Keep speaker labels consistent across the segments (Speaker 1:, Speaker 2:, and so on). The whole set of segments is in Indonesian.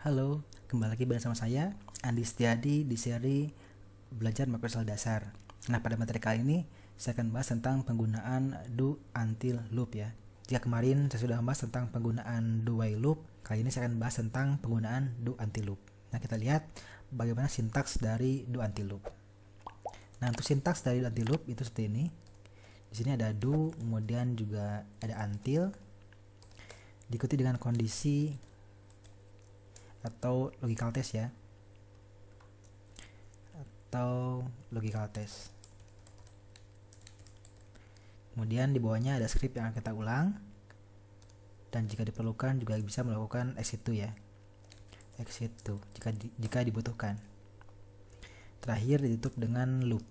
Speaker 1: Halo, kembali lagi bersama saya Andi Setiadi di seri Belajar Makrosel Dasar. Nah, pada materi kali ini saya akan bahas tentang penggunaan do until loop ya. Jika ya, kemarin saya sudah membahas tentang penggunaan do while loop, kali ini saya akan bahas tentang penggunaan do until loop. Nah, kita lihat bagaimana sintaks dari do until loop. Nah, untuk sintaks dari do until loop itu seperti ini. Di sini ada do, kemudian juga ada until diikuti dengan kondisi atau logical test ya atau logical test kemudian di bawahnya ada script yang akan kita ulang dan jika diperlukan juga bisa melakukan exit tuh ya exit tuh jika jika dibutuhkan terakhir ditutup dengan loop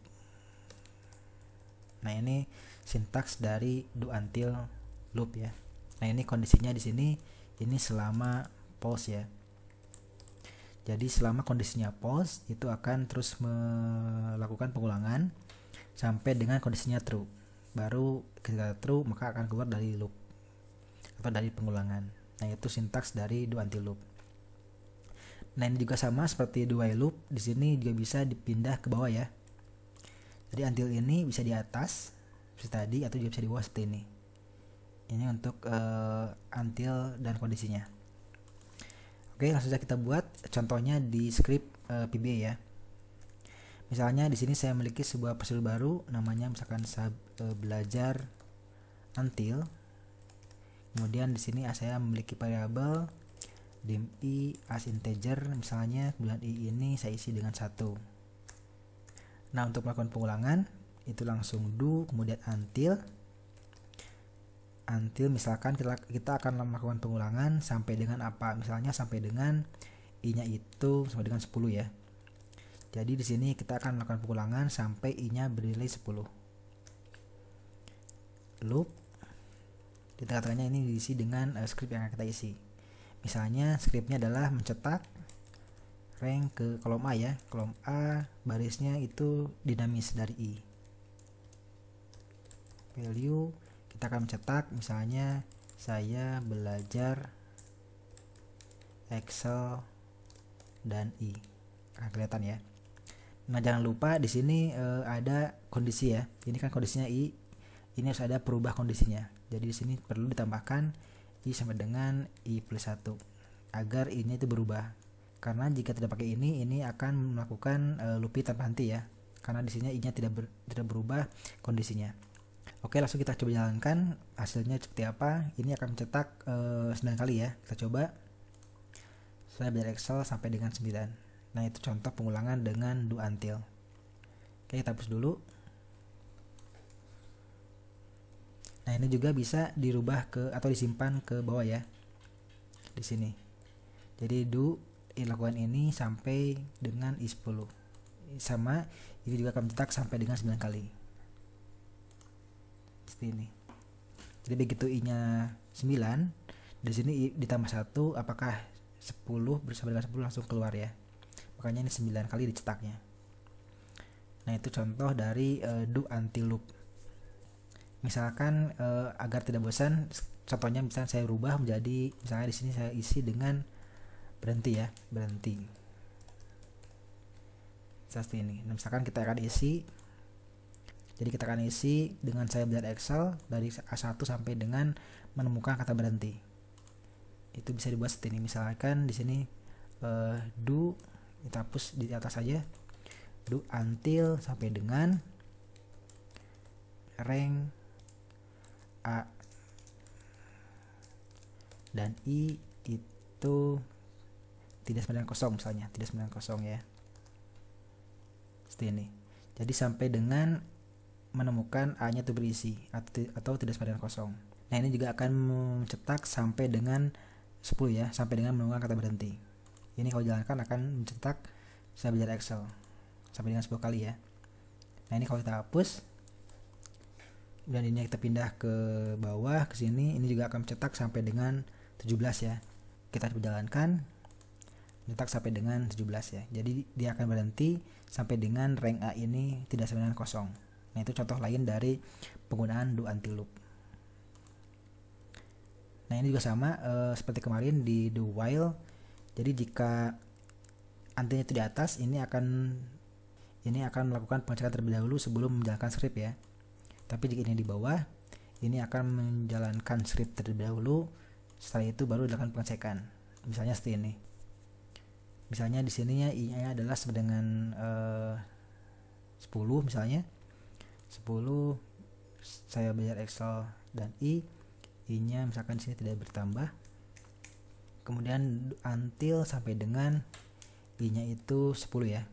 Speaker 1: nah ini sintaks dari do until loop ya nah ini kondisinya di sini ini selama pause ya jadi selama kondisinya false itu akan terus melakukan pengulangan sampai dengan kondisinya true. Baru ketika true maka akan keluar dari loop atau dari pengulangan. Nah itu sintaks dari do anti loop. Nah ini juga sama seperti do while loop. Di sini juga bisa dipindah ke bawah ya. Jadi until ini bisa di atas seperti tadi atau juga bisa di bawah seperti ini. Ini untuk uh, until dan kondisinya. Oke, langsung saja kita buat contohnya di script uh, eh, PBA ya. Misalnya di sini saya memiliki sebuah prosedur baru namanya misalkan sub, uh, belajar until. Kemudian di sini saya memiliki variabel dim i as integer misalnya bulan i ini saya isi dengan satu. Nah, untuk melakukan pengulangan itu langsung do kemudian until until misalkan kita, kita akan melakukan pengulangan sampai dengan apa misalnya sampai dengan i nya itu sampai dengan 10 ya jadi di sini kita akan melakukan pengulangan sampai i nya bernilai 10 loop di tengah-tengahnya ini diisi dengan uh, script yang kita isi misalnya scriptnya adalah mencetak rank ke kolom A ya kolom A barisnya itu dinamis dari i value kita akan mencetak misalnya saya belajar Excel dan I nah, kelihatan ya nah jangan lupa di sini e, ada kondisi ya ini kan kondisinya I ini harus ada perubah kondisinya jadi di sini perlu ditambahkan I sama dengan I plus 1 agar I nya itu berubah karena jika tidak pakai ini ini akan melakukan e, eh, looping tanpa ya karena di sini I nya tidak ber, tidak berubah kondisinya Oke, langsung kita coba jalankan hasilnya seperti apa. Ini akan mencetak eh, 9 kali ya. Kita coba. Saya belajar Excel sampai dengan 9. Nah, itu contoh pengulangan dengan do until. Oke, kita hapus dulu. Nah, ini juga bisa dirubah ke atau disimpan ke bawah ya. Di sini. Jadi do eh, lakukan ini sampai dengan i10. Sama, ini juga akan mencetak sampai dengan 9 kali seperti ini jadi begitu i nya 9 di sini ditambah 1 apakah 10 bersama dengan 10 langsung keluar ya makanya ini 9 kali dicetaknya nah itu contoh dari uh, do anti loop misalkan uh, agar tidak bosan contohnya misalnya saya rubah menjadi misalnya di sini saya isi dengan berhenti ya berhenti seperti ini nah, misalkan kita akan isi jadi kita akan isi dengan saya belajar Excel dari A1 sampai dengan menemukan kata berhenti. Itu bisa dibuat seperti ini. Misalkan di sini uh, do kita hapus di atas saja. Do until sampai dengan rank A dan I itu tidak sama kosong misalnya tidak sama kosong ya seperti ini jadi sampai dengan menemukan A-nya itu berisi atau, atau tidak sepadan kosong. Nah ini juga akan mencetak sampai dengan 10 ya, sampai dengan menemukan kata berhenti. Ini kalau jalankan akan mencetak saya belajar Excel sampai dengan 10 kali ya. Nah ini kalau kita hapus dan ini kita pindah ke bawah ke sini ini juga akan mencetak sampai dengan 17 ya. Kita jalankan mencetak sampai dengan 17 ya. Jadi dia akan berhenti sampai dengan rank A ini tidak sepadan kosong. Nah, itu contoh lain dari penggunaan do until loop. Nah, ini juga sama uh, seperti kemarin di do while. Jadi jika antinya itu di atas, ini akan ini akan melakukan pengecekan terlebih dahulu sebelum menjalankan script ya. Tapi jika ini di bawah, ini akan menjalankan script terlebih dahulu, setelah itu baru dilakukan pengecekan. Misalnya seperti ini. Misalnya di sininya i-nya adalah sama dengan eh, uh, 10 misalnya 10 saya belajar Excel dan I I nya misalkan sini tidak bertambah kemudian until sampai dengan I nya itu 10 ya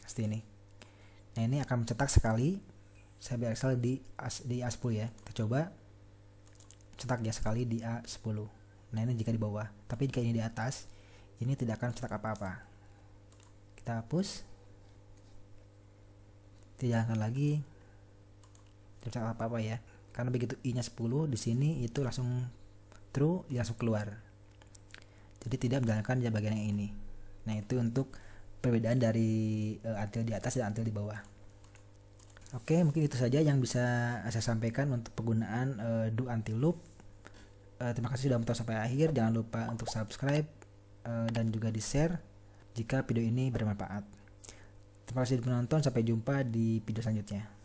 Speaker 1: pasti ini nah ini akan mencetak sekali saya belajar Excel di, as di A10 ya kita coba cetak ya sekali di A10 nah ini jika di bawah tapi jika ini di atas ini tidak akan cetak apa-apa kita hapus tidak lagi tidak apa apa ya karena begitu i nya 10 di sini itu langsung true dia langsung keluar jadi tidak menjalankan di bagian yang ini nah itu untuk perbedaan dari uh, until di atas dan until di bawah oke mungkin itu saja yang bisa saya sampaikan untuk penggunaan uh, do until loop uh, terima kasih sudah menonton sampai akhir jangan lupa untuk subscribe uh, dan juga di share jika video ini bermanfaat Terima kasih sudah menonton, sampai jumpa di video selanjutnya.